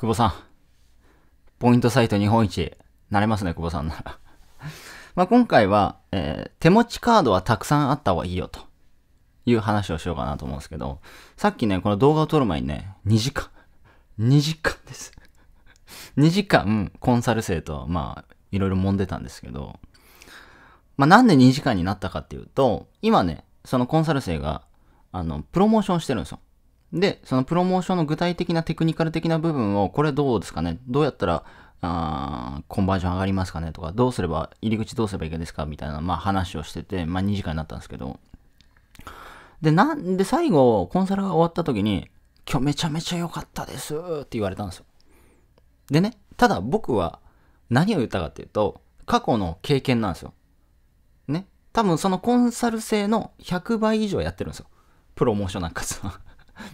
久保さん。ポイントサイト日本一、なれますね、久保さんなら。まあ今回は、えー、手持ちカードはたくさんあった方がいいよという話をしようかなと思うんですけど、さっきね、この動画を撮る前にね、2時間、2時間です2時間、コンサル生と、まあ、いろいろ揉んでたんですけど、まあなんで2時間になったかっていうと、今ね、そのコンサル生が、あの、プロモーションしてるんですよ。で、そのプロモーションの具体的なテクニカル的な部分を、これどうですかねどうやったら、あコンバージョン上がりますかねとか、どうすれば、入り口どうすればいいですかみたいな、まあ話をしてて、まあ2時間になったんですけど。で、なんで最後、コンサルが終わった時に、今日めちゃめちゃ良かったですって言われたんですよ。でね、ただ僕は何を言ったかっていうと、過去の経験なんですよ。ね。多分そのコンサル生の100倍以上やってるんですよ。プロモーションなんかさ。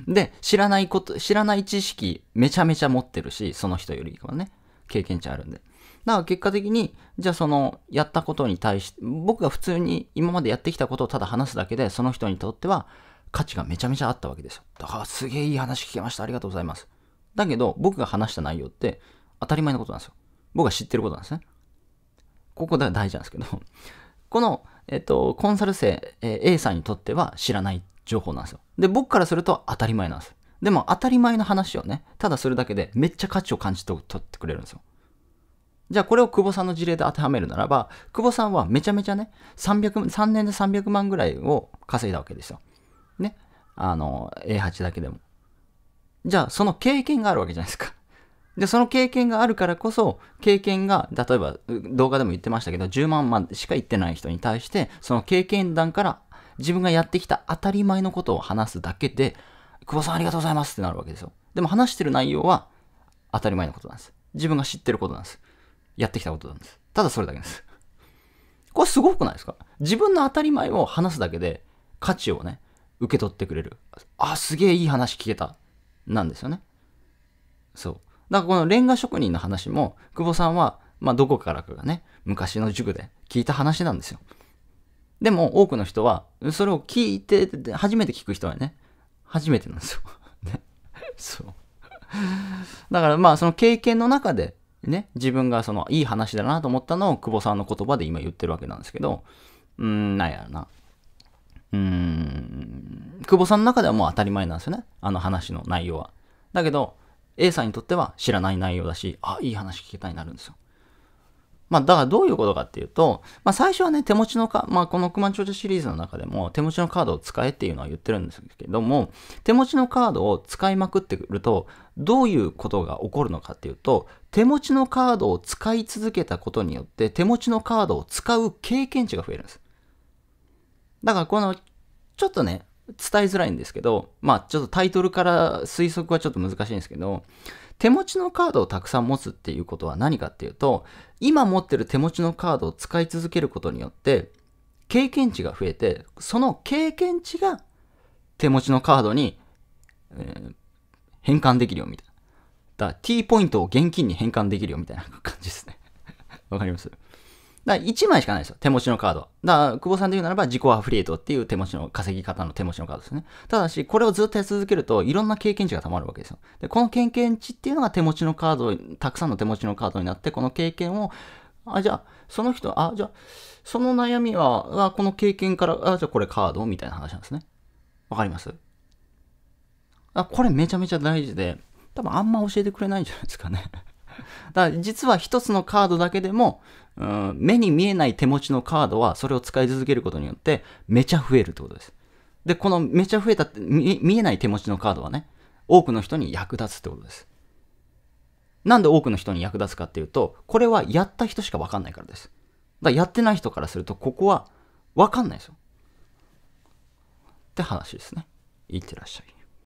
で、知らないこと、知らない知識めちゃめちゃ持ってるし、その人よりはね、経験値あるんで。だから結果的に、じゃあその、やったことに対して、僕が普通に今までやってきたことをただ話すだけで、その人にとっては価値がめちゃめちゃあったわけですよ。だからすげえいい話聞けました。ありがとうございます。だけど、僕が話した内容って当たり前のことなんですよ。僕が知ってることなんですね。ここは大事なんですけど、この、えっと、コンサル生、えー、A さんにとっては知らない情報なんですよ。で、僕からすると当たり前なんです。でも当たり前の話をね、ただするだけでめっちゃ価値を感じ取ってくれるんですよ。じゃあこれを久保さんの事例で当てはめるならば、久保さんはめちゃめちゃね、300、3年で300万ぐらいを稼いだわけですよ。ね。あの、A8 だけでも。じゃあその経験があるわけじゃないですか。で、その経験があるからこそ、経験が、例えば動画でも言ってましたけど、10万までしか行ってない人に対して、その経験談から自分がやってきた当たり前のことを話すだけで、久保さんありがとうございますってなるわけですよ。でも話してる内容は当たり前のことなんです。自分が知ってることなんです。やってきたことなんです。ただそれだけです。これすごくないですか自分の当たり前を話すだけで価値をね、受け取ってくれる。あ、すげえいい話聞けた。なんですよね。そう。だからこのレンガ職人の話も、久保さんは、まあ、どこからかがね、昔の塾で聞いた話なんですよ。でも多くの人は、それを聞いて、初めて聞く人はね、初めてなんですよ。ね。そう。だからまあその経験の中で、ね、自分がそのいい話だなと思ったのを久保さんの言葉で今言ってるわけなんですけど、うーん、なんやろな。うーん、久保さんの中ではもう当たり前なんですよね。あの話の内容は。だけど、A さんにとっては知らない内容だし、あ、いい話聞けたになるんですよ。まあ、だからどういうことかっていうと、まあ、最初はね、手持ちのカまあ、この億万長者シリーズの中でも、手持ちのカードを使えっていうのは言ってるんですけども、手持ちのカードを使いまくってくると、どういうことが起こるのかっていうと、手持ちのカードを使い続けたことによって、手持ちのカードを使う経験値が増えるんです。だから、この、ちょっとね、伝えづらいんですけど、まあちょっとタイトルから推測はちょっと難しいんですけど、手持ちのカードをたくさん持つっていうことは何かっていうと、今持ってる手持ちのカードを使い続けることによって、経験値が増えて、その経験値が手持ちのカードに、えー、変換できるよみたいな。だから T ポイントを現金に変換できるよみたいな感じですね。わかりますだから1枚しかないですよ、手持ちのカードだから、久保さんで言うならば、自己アフリエイトっていう手持ちの、稼ぎ方の手持ちのカードですね。ただし、これをずっとやり続けると、いろんな経験値が溜まるわけですよ。で、この経験値っていうのが手持ちのカード、たくさんの手持ちのカードになって、この経験を、あ、じゃあ、その人、あ、じゃあ、その悩みは、あこの経験から、あ、じゃあこれカードみたいな話なんですね。わかりますあ、これめちゃめちゃ大事で、多分あんま教えてくれないんじゃないですかねだから実は一つのカードだけでも、うん、目に見えない手持ちのカードはそれを使い続けることによってめちゃ増えるってことです。で、このめちゃ増えたって見えない手持ちのカードはね、多くの人に役立つってことです。なんで多くの人に役立つかっていうと、これはやった人しかわかんないからです。だからやってない人からすると、ここはわかんないですよ。って話ですね。いってらっしゃい。